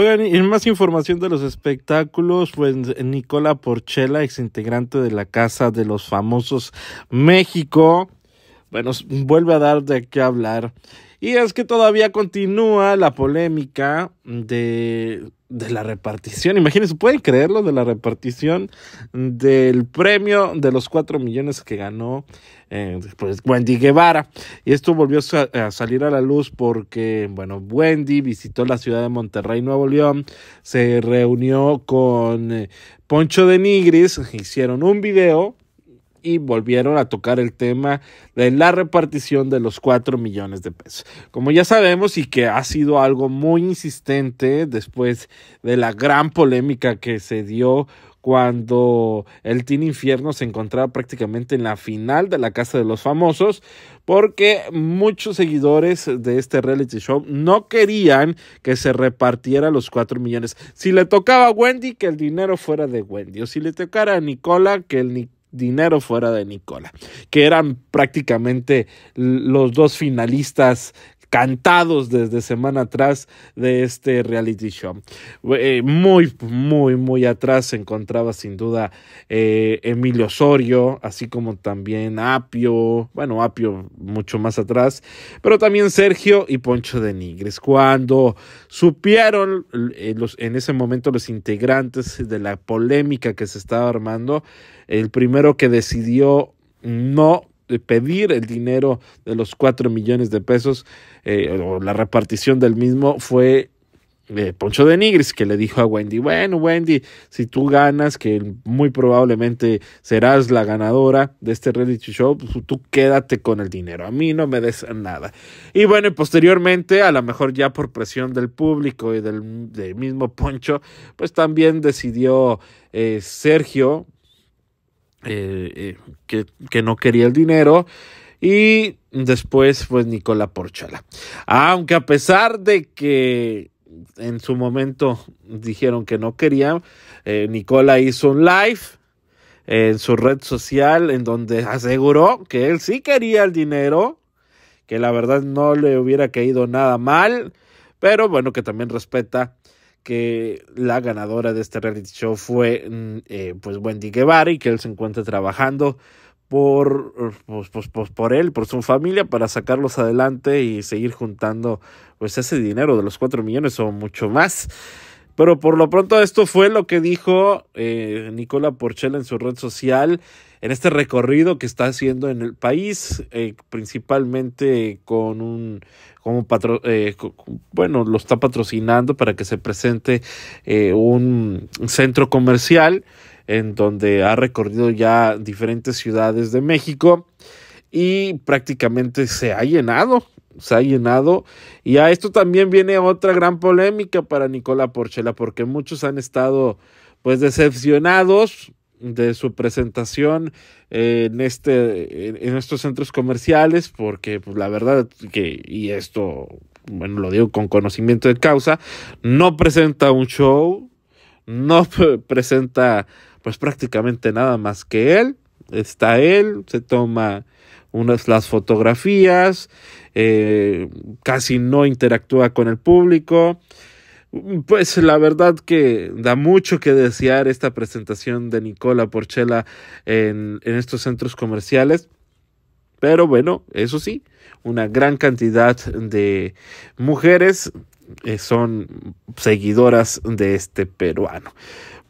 Oigan, y más información de los espectáculos, pues Nicola Porchela, integrante de la Casa de los Famosos México, bueno, vuelve a dar de qué hablar. Y es que todavía continúa la polémica de de la repartición. Imagínense, ¿pueden creerlo? De la repartición del premio de los cuatro millones que ganó eh, pues, Wendy Guevara. Y esto volvió a salir a la luz porque, bueno, Wendy visitó la ciudad de Monterrey, Nuevo León, se reunió con eh, Poncho de Nigris, hicieron un video y volvieron a tocar el tema de la repartición de los 4 millones de pesos. Como ya sabemos y que ha sido algo muy insistente después de la gran polémica que se dio cuando el Teen Infierno se encontraba prácticamente en la final de la Casa de los Famosos, porque muchos seguidores de este reality show no querían que se repartiera los 4 millones. Si le tocaba a Wendy, que el dinero fuera de Wendy, o si le tocara a Nicola, que el, dinero fuera de Nicola, que eran prácticamente los dos finalistas cantados desde semana atrás de este reality show. Eh, muy, muy, muy atrás se encontraba sin duda eh, Emilio Osorio, así como también Apio, bueno, Apio mucho más atrás, pero también Sergio y Poncho de Nigres. Cuando supieron eh, en ese momento los integrantes de la polémica que se estaba armando, el primero que decidió no pedir el dinero de los cuatro millones de pesos eh, o la repartición del mismo fue eh, Poncho de Nigris, que le dijo a Wendy, bueno, Wendy, si tú ganas, que muy probablemente serás la ganadora de este reality show, pues tú quédate con el dinero, a mí no me des nada. Y bueno, posteriormente, a lo mejor ya por presión del público y del, mismo Poncho, pues también decidió eh, Sergio eh, eh, que, que no quería el dinero y después pues Nicola Porchala. Aunque a pesar de que en su momento dijeron que no querían, eh, Nicola hizo un live en su red social en donde aseguró que él sí quería el dinero, que la verdad no le hubiera caído nada mal, pero bueno que también respeta que la ganadora de este reality show fue mm, eh, pues Wendy Guevara y que él se encuentra trabajando por, pues, pues, pues, por él, por su familia, para sacarlos adelante y seguir juntando pues ese dinero de los 4 millones o mucho más. Pero por lo pronto esto fue lo que dijo eh, Nicola Porchela en su red social en este recorrido que está haciendo en el país, eh, principalmente con un, como eh, bueno, lo está patrocinando para que se presente eh, un centro comercial en donde ha recorrido ya diferentes ciudades de México y prácticamente se ha llenado se ha llenado. Y a esto también viene otra gran polémica para Nicola Porchela, porque muchos han estado pues decepcionados de su presentación eh, en, este, en estos centros comerciales, porque pues, la verdad que, y esto, bueno, lo digo con conocimiento de causa, no presenta un show, no presenta pues prácticamente nada más que él, está él, se toma unas las fotografías, eh, casi no interactúa con el público. Pues la verdad que da mucho que desear esta presentación de Nicola Porchela en, estos centros comerciales. Pero bueno, eso sí, una gran cantidad de mujeres eh, son seguidoras de este peruano.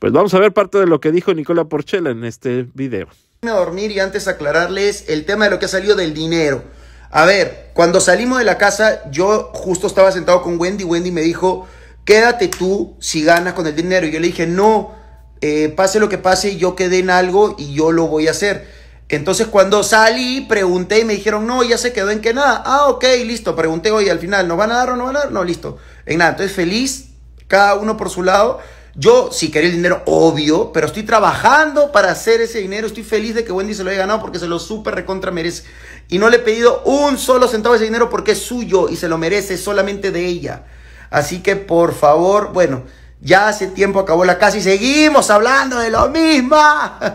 Pues vamos a ver parte de lo que dijo Nicola Porchela en este video. A dormir y antes aclararles el tema de lo que ha del dinero. A ver, cuando salimos de la casa, yo justo estaba sentado con Wendy. Wendy me dijo, quédate tú si ganas con el dinero. Y yo le dije, no, eh, pase lo que pase, yo quedé en algo y yo lo voy a hacer. Entonces cuando salí, pregunté y me dijeron, no, ya se quedó en que nada. Ah, ok, listo, pregunté hoy al final, ¿No van a dar o no van a dar? No, listo, en nada. Entonces feliz, cada uno por su lado. Yo si quería el dinero, obvio, pero estoy trabajando para hacer ese dinero. Estoy feliz de que Wendy se lo haya ganado porque se lo súper recontra merece. Y no le he pedido un solo centavo de ese dinero porque es suyo y se lo merece solamente de ella. Así que por favor, bueno, ya hace tiempo acabó la casa y seguimos hablando de lo mismo.